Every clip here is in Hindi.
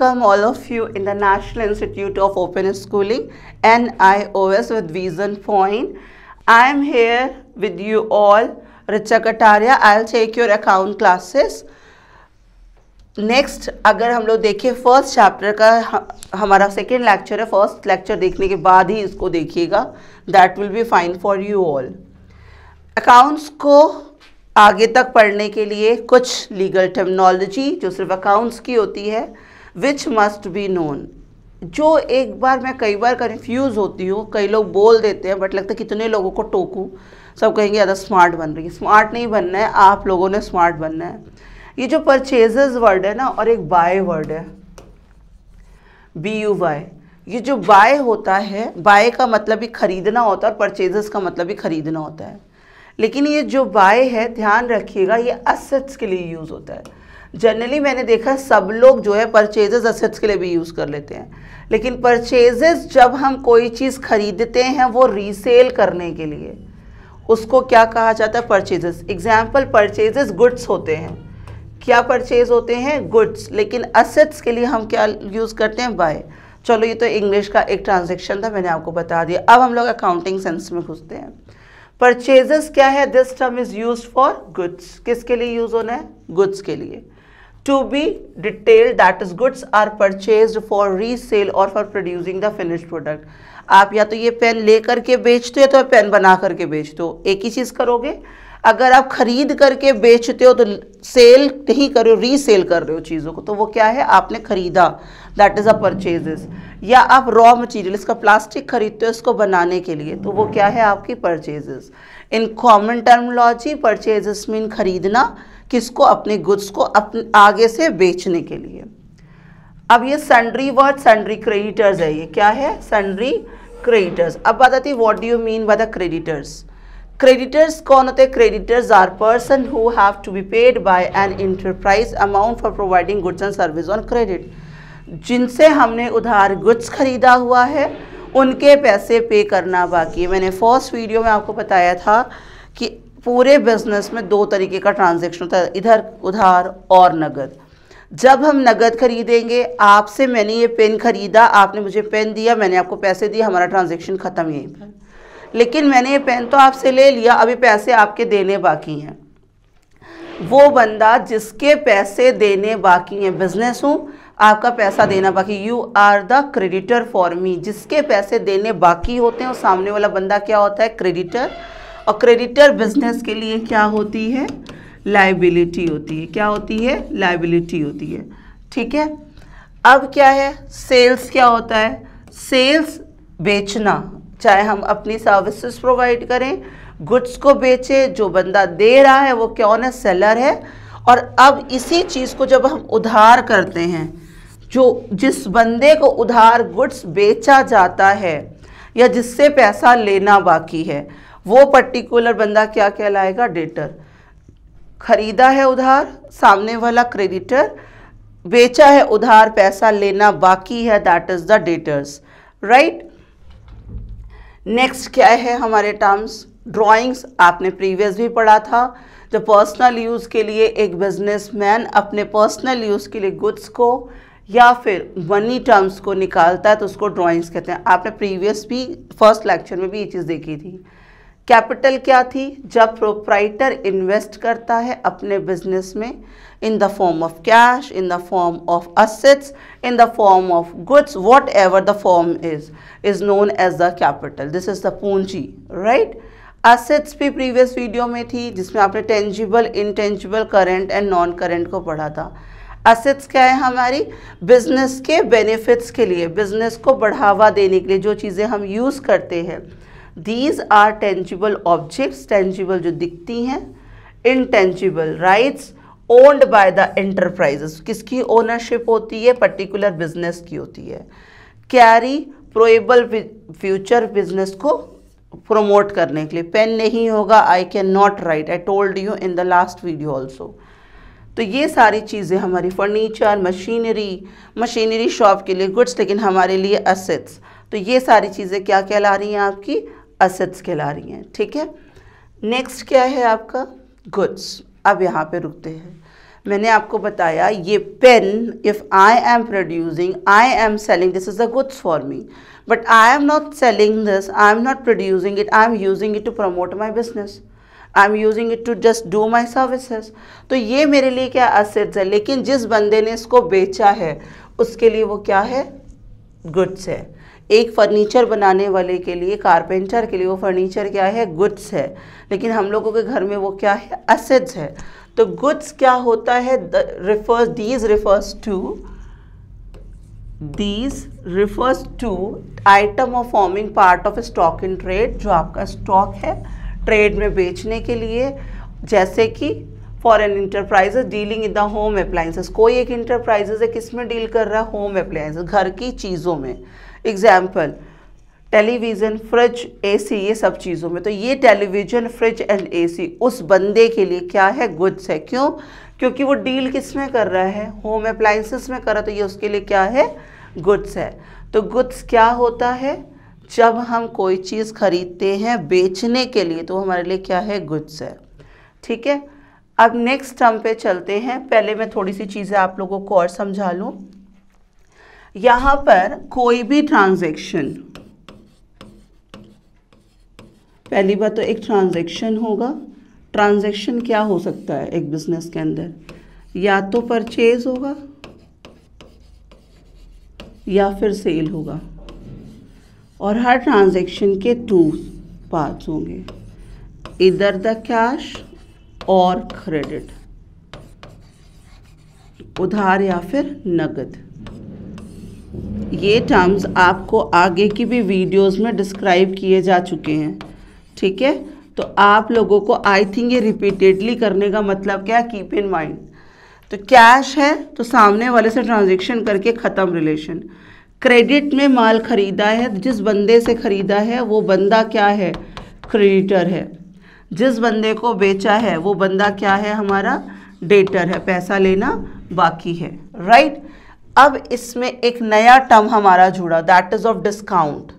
welcome all of you in the National Institute of Open Schooling NIOS with Vision Point. I am here with you all. Richa Kataria, I'll take your account classes. Next अगर हम लोग देखें फर्स्ट चैप्टर का हमारा सेकेंड लेक्चर है फर्स्ट लेक्चर देखने के बाद ही इसको देखिएगा that will be fine for you all accounts को आगे तक पढ़ने के लिए कुछ लीगल टर्मिनोलॉजी जो सिर्फ अकाउंट्स की होती है विच मस्ट बी नोन जो एक बार मैं कई बार कन्फ्यूज़ होती हूँ कई लोग बोल देते हैं बट लगता है कितने लोगों को टोकूँ सब कहेंगे ज़्यादा स्मार्ट बन रही है स्मार्ट नहीं बनना है आप लोगों ने स्मार्ट बनना है ये जो परचेजेज वर्ड है ना और एक बाय वर्ड है बी यू वाई ये जो बाय होता है बाय का मतलब भी ख़रीदना होता है और परचेजेस का मतलब भी ख़रीदना होता है लेकिन ये जो बाय है ध्यान रखिएगा ये असेट्स के लिए यूज़ होता है जनरली मैंने देखा सब लोग जो है परचेजेज असेट्स के लिए भी यूज़ कर लेते हैं लेकिन परचेजेज जब हम कोई चीज़ खरीदते हैं वो रीसेल करने के लिए उसको क्या कहा जाता है परचेजेस एग्जाम्पल परचेजेस गुड्स होते हैं क्या परचेज होते हैं गुड्स लेकिन असेट्स के लिए हम क्या यूज़ करते हैं बाय चलो ये तो इंग्लिश का एक ट्रांजेक्शन था मैंने आपको बता दिया अब हम लोग अकाउंटिंग सेंस में घुसते हैं परचेजेस क्या है this term is use for goods किसके लिए यूज़ होना है गुड्स के लिए to be detailed that is goods are purchased for resale or for producing the finished product आप या तो ये पेन ले करके बेचते हो तो पेन बना करके बेचते हो एक ही चीज़ करोगे अगर आप खरीद करके बेचते हो तो सेल नहीं कर रहे हो रीसेल कर रहे हो चीज़ों को तो वो क्या है आपने खरीदा दैट इज़ अ परचेजेस या आप रॉ मटेरियल इसका प्लास्टिक खरीदते हो इसको बनाने के लिए तो वो क्या है आपकी purchases in common terminology purchases mean खरीदना किसको अपने गुड्स को अपने आगे से बेचने के लिए अब ये सन्ड्री वर्ड सन्ड्री क्रेडिटर्स है ये क्या है सन्ड्री क्रेडिटर्स अब बताती what do you mean by the creditors creditors कौन होते हैं creditors are person who have to be paid by an enterprise amount for providing goods and service on credit जिनसे हमने उधार गुड्स खरीदा हुआ है उनके पैसे पे करना बाकी है मैंने फर्स्ट वीडियो में आपको बताया था कि पूरे बिजनेस में दो तरीके का ट्रांजेक्शन होता है इधर उधार और नगद जब हम नगद खरीदेंगे आपसे मैंने ये पेन ख़रीदा आपने मुझे पेन दिया मैंने आपको पैसे दिए हमारा ट्रांजेक्शन ख़त्म यहीं पर लेकिन मैंने ये पेन तो आपसे ले लिया अभी पैसे आपके देने बाकी हैं वो बंदा जिसके पैसे देने बाकी हैं बिजनेस हूँ आपका पैसा देना बाकी you are the creditor for me जिसके पैसे देने बाकी होते हैं और सामने वाला बंदा क्या होता है क्रेडिटर और क्रेडिटर बिजनेस के लिए क्या होती है लाइबिलिटी होती है क्या होती है लाइबिलिटी होती है ठीक है अब क्या है सेल्स क्या होता है सेल्स बेचना चाहे हम अपनी सर्विसेज प्रोवाइड करें गुड्स को बेचें जो बंदा दे रहा है वो क्यों है सेलर है और अब इसी चीज़ को जब हम उधार करते हैं जो जिस बंदे को उधार गुड्स बेचा जाता है या जिससे पैसा लेना बाकी है वो पर्टिकुलर बंदा क्या कहलाएगा डेटर खरीदा है उधार सामने वाला क्रेडिटर बेचा है उधार पैसा लेना बाकी है that is the debtors right next क्या है हमारे टर्म्स ड्राइंग्स आपने प्रीवियस भी पढ़ा था जो पर्सनल यूज़ के लिए एक बिजनेसमैन अपने पर्सनल यूज़ के लिए गुड्स को या फिर मनी टर्म्स को निकालता है तो उसको ड्राइंग्स कहते हैं आपने प्रीवियस भी फर्स्ट लेक्चर में भी ये चीज़ देखी थी कैपिटल क्या थी जब प्रोप्राइटर इन्वेस्ट करता है अपने बिजनेस में in the form of cash in the form of assets in the form of goods whatever the form is is known as the capital this is the पूंजी राइट असेट्स भी प्रीवियस वीडियो में थी जिसमें आपने tangible intangible current and non current को पढ़ा था असेट्स क्या है हमारी बिजनेस के बेनिफिट्स के लिए बिजनेस को बढ़ावा देने के लिए जो चीज़ें हम यूज़ करते हैं these are tangible objects tangible जो दिखती हैं intangible rights owned by the enterprises किसकी ओनरशिप होती है पर्टिकुलर बिजनेस की होती है कैरी प्रोएबल फ्यूचर बिजनेस को प्रोमोट करने के लिए पेन नहीं होगा I can not write I told you in the last video also तो ये सारी चीज़ें हमारी फर्नीचर मशीनरी मशीनरी शॉप के लिए गुड्स लेकिन हमारे लिए असेट्स तो ये सारी चीज़ें क्या कहला रही हैं आपकी असेट्स कहला रही हैं ठीक है नेक्स्ट क्या है आपका गुड्स अब यहाँ पे रुकते हैं मैंने आपको बताया ये pen if I am producing I am selling this is the goods for me but I am not selling this I am not producing it I am using it to promote my business I am using it to just do my services तो ये मेरे लिए क्या असेट्स है लेकिन जिस बंदे ने इसको बेचा है उसके लिए वो क्या है गुड्स है एक फर्नीचर बनाने वाले के लिए कारपेंटर के लिए वो फर्नीचर क्या है गुड्स है लेकिन हम लोगों के घर में वो क्या है असेट्स है तो गुड्स क्या होता है refers these refers to these refers to item of forming part of stock in trade जो आपका स्टॉक है ट्रेड में बेचने के लिए जैसे कि for an enterprises dealing in the home appliances कोई एक इंटरप्राइजेज है किस में डील कर रहा है होम अप्लायसेज घर की चीज़ों में एग्जाम्पल टेलीविज़न फ्रिज एसी ये सब चीज़ों में तो ये टेलीविज़न फ्रिज एंड एसी उस बंदे के लिए क्या है गुड्स है क्यों क्योंकि वो डील किस में कर रहा है होम अप्लाइंसिस में कर रहा तो ये उसके लिए क्या है गुड्स है तो गुड्स क्या होता है जब हम कोई चीज़ खरीदते हैं बेचने के लिए तो हमारे लिए क्या है गुड्स है ठीक है अब नेक्स्ट टर्म पे चलते हैं पहले मैं थोड़ी सी चीज़ें आप लोगों को और समझा लूँ यहाँ पर कोई भी ट्रांजेक्शन पहली बात तो एक ट्रांजेक्शन होगा ट्रांजेक्शन क्या हो सकता है एक बिजनेस के अंदर या तो परचेज होगा या फिर सेल होगा और हर ट्रांजेक्शन के टू पार्ट्स होंगे इधर द कैश और क्रेडिट उधार या फिर नगद ये टर्म्स आपको आगे की भी वीडियोस में डिस्क्राइब किए जा चुके हैं ठीक है तो आप लोगों को आई थिंक ये रिपीटेडली करने का मतलब क्या कीप इन माइंड तो कैश है तो सामने वाले से ट्रांजेक्शन करके ख़त्म रिलेशन क्रेडिट में माल खरीदा है जिस बंदे से ख़रीदा है वो बंदा क्या है क्रेडिटर है जिस बंदे को बेचा है वो बंदा क्या है हमारा डेटर है पैसा लेना बाकी है राइट right? अब इसमें एक नया टर्म हमारा जुड़ा दैट इज़ ऑफ डिस्काउंट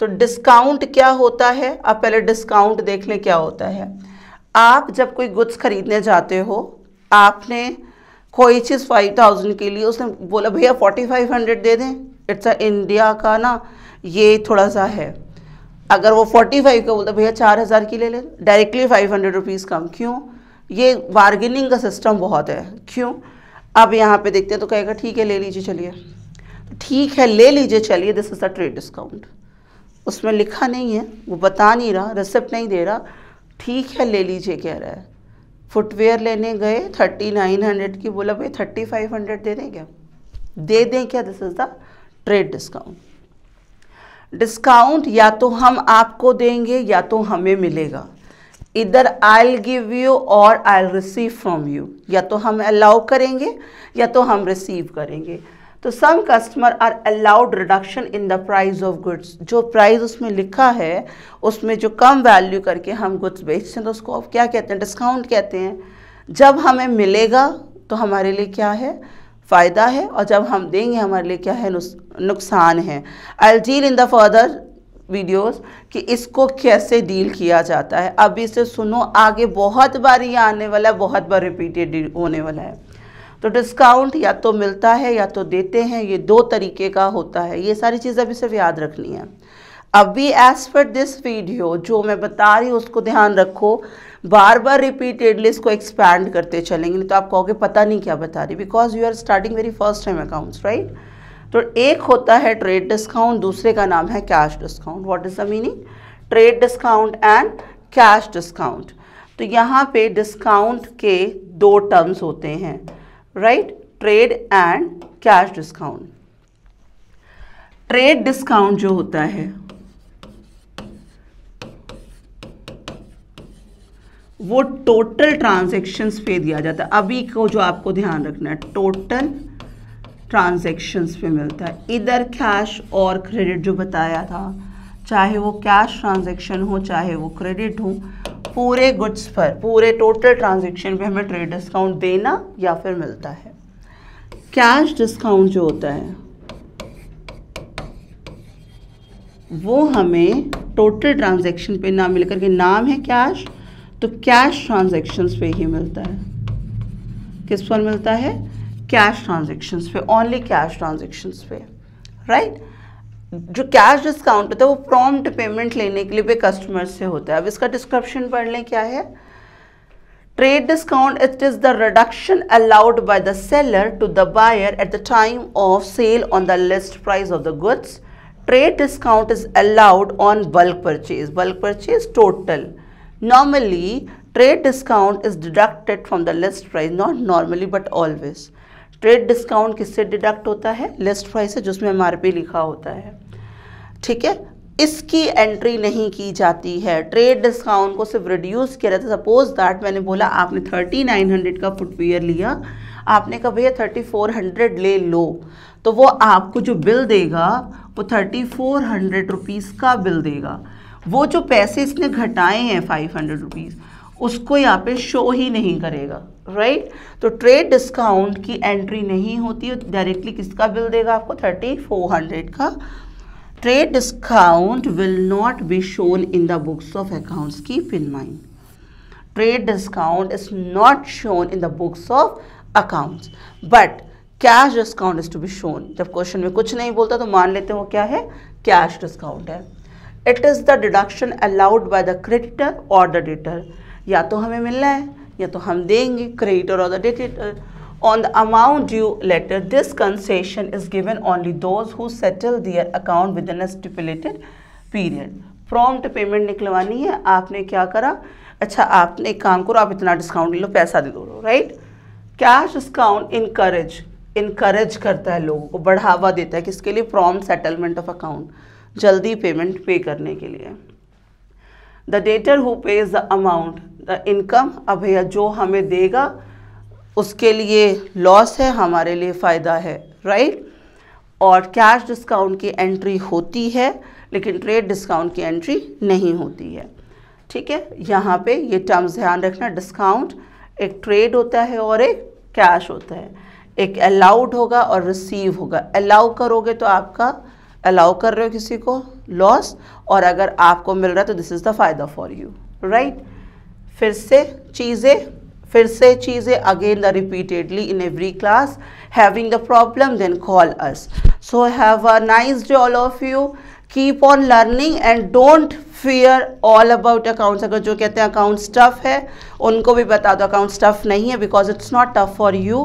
तो डिस्काउंट क्या होता है आप पहले डिस्काउंट देख लें क्या होता है आप जब कोई गुड्स खरीदने जाते हो आपने कोई चीज़ फाइव थाउजेंड के लिए उसने बोला भैया फोर्टी फाइव हंड्रेड दे दें इट्स अ इंडिया का ना ये थोड़ा सा है अगर वो फोर्टी फाइव का बोलता भैया चार हज़ार की ले लें डायरेक्टली फाइव हंड्रेड रुपीज़ कम क्यों ये बार्गेनिंग का सिस्टम बहुत है क्यों अब यहाँ पे देखते हैं तो कहेगा ठीक है ले लीजिए चलिए तो ठीक है ले लीजिए चलिए this is the trade discount उसमें लिखा नहीं है वो बता नहीं रहा रिसिप्ट नहीं दे रहा ठीक है ले लीजिए कह रहा है फुटवेयर लेने गए थर्टी नाइन हंड्रेड की बोला भाई थर्टी फाइव हंड्रेड दे दें क्या दे दें क्या this is the trade discount discount या तो हम आपको देंगे या तो हमें मिलेगा इधर आई एल गिव यू और I'll receive from you या तो हम अलाउ करेंगे या तो हम रिसीव करेंगे तो some customer are allowed reduction in the price of goods जो प्राइस उसमें लिखा है उसमें जो कम वैल्यू करके हम गुड्स बेचते हैं तो उसको आप क्या कहते हैं डिस्काउंट कहते हैं जब हमें मिलेगा तो हमारे लिए क्या है फ़ायदा है और जब हम देंगे हमारे लिए क्या है नुकसान है I deal in the further videos कि इसको कैसे डील किया जाता है अभी से सुनो आगे बहुत बार ये आने वाला है बहुत बार रिपीटेड होने वाला है तो डिस्काउंट या तो मिलता है या तो देते हैं ये दो तरीके का होता है ये सारी चीज़ अभी सिर्फ याद रखनी है अभी एज पर दिस वीडियो जो मैं बता रही हूँ उसको ध्यान रखो बार बार रिपीटेडली इसको एक्सपैंड करते चलेंगे तो आप कहोगे पता नहीं क्या बता रही because you are starting very first time accounts right तो एक होता है ट्रेड डिस्काउंट दूसरे का नाम है cash discount what is the meaning trade discount and cash discount तो यहाँ पे डिस्काउंट के दो टर्म्स होते हैं right trade and cash discount trade discount जो होता है वो टोटल ट्रांजेक्शन्स पे दिया जाता है अभी को जो आपको ध्यान रखना है टोटल ट्रांजेक्शन्स पे मिलता है इधर कैश और क्रेडिट जो बताया था चाहे वो कैश ट्रांजेक्शन हो चाहे वो क्रेडिट हो पूरे गुड्स पर पूरे टोटल ट्रांजेक्शन पे हमें ट्रेड डिस्काउंट देना या फिर मिलता है कैश डिस्काउंट जो होता है वो हमें टोटल ट्रांजेक्शन पे ना मिलकर के नाम है कैश तो कैश ट्रांजेक्शन्स पे ही मिलता है किस पर मिलता है कैश ट्रांजेक्शन्स पे ऑनली कैश ट्रांजेक्शन्स पे राइट जो कैश डिस्काउंट होता है वो प्रॉम्प्ट पेमेंट लेने के लिए भी कस्टमर से होता है अब इसका डिस्क्रिप्शन पढ़ लें क्या है trade discount it is the reduction allowed by the seller to the buyer at the time of sale on the list price of the goods trade discount is allowed on bulk purchase bulk purchase total normally trade discount is deducted from the list price not normally but always trade discount किससे डिडक्ट होता है लिस्ट प्राइस से जिसमें एम लिखा होता है ठीक है इसकी एंट्री नहीं की जाती है ट्रेड डिस्काउंट को सिर्फ रिड्यूस किया जाता है सपोज दैट मैंने बोला आपने थर्टी नाइन हंड्रेड का फुटवेयर लिया आपने कहा भैया थर्टी फोर हंड्रेड ले लो तो वो आपको जो बिल देगा वो थर्टी फोर हंड्रेड रुपीज़ का बिल देगा वो जो पैसे इसने घटाए हैं फाइव हंड्रेड रुपीज़ उसको यहाँ पे शो ही नहीं करेगा राइट right? तो ट्रेड डिस्काउंट की एंट्री नहीं होती है डायरेक्टली किसका बिल देगा आपको थर्टी फोर हंड्रेड का trade discount will not be shown in the books of accounts keep in mind trade discount is not shown in the books of accounts but cash discount is to be shown जब क्वेश्चन में कुछ नहीं बोलता तो मान लेते हो क्या है कैश डिस्काउंट है it is the deduction allowed by the creditor और द डिटर या तो हमें मिलना है या तो हम देंगे क्रेडिटर और the on the amount due later this concession is given only those who settle their account within a stipulated period prompt निकलवानी है आपने क्या करा अच्छा आपने एक काम करो आप इतना डिस्काउंट ले लो पैसा दे दो right cash discount encourage encourage करता है लोगों को बढ़ावा देता है किसके लिए प्रॉम्प्ट सेटलमेंट ऑफ अकाउंट जल्दी पेमेंट पे करने के लिए the debtor who pays the amount the income अब भैया जो हमें देगा उसके लिए लॉस है हमारे लिए फ़ायदा है राइट और कैश डिस्काउंट की एंट्री होती है लेकिन ट्रेड डिस्काउंट की एंट्री नहीं होती है ठीक है यहाँ पे ये टर्म्स ध्यान रखना डिस्काउंट एक ट्रेड होता है और एक कैश होता है एक अलाउड होगा और रिसीव होगा अलाउ करोगे तो आपका अलाउ कर रहे हो किसी को लॉस और अगर आपको मिल रहा है तो दिस इज़ द फ़ायदा फॉर यू राइट फिर से चीज़ें फिर से चीज़ें again the repeatedly in every class having the problem then call us so have a nice day all of you keep on learning and don't fear all about accounts अगर जो कहते हैं अकाउंट्स टफ है उनको भी बता दो अकाउंट्स टफ नहीं है because it's not tough for you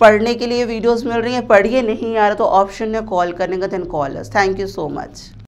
पढ़ने के लिए वीडियोस मिल रही हैं पढ़िए नहीं आ रहा तो ऑप्शन है कॉल करने का then call us thank you so much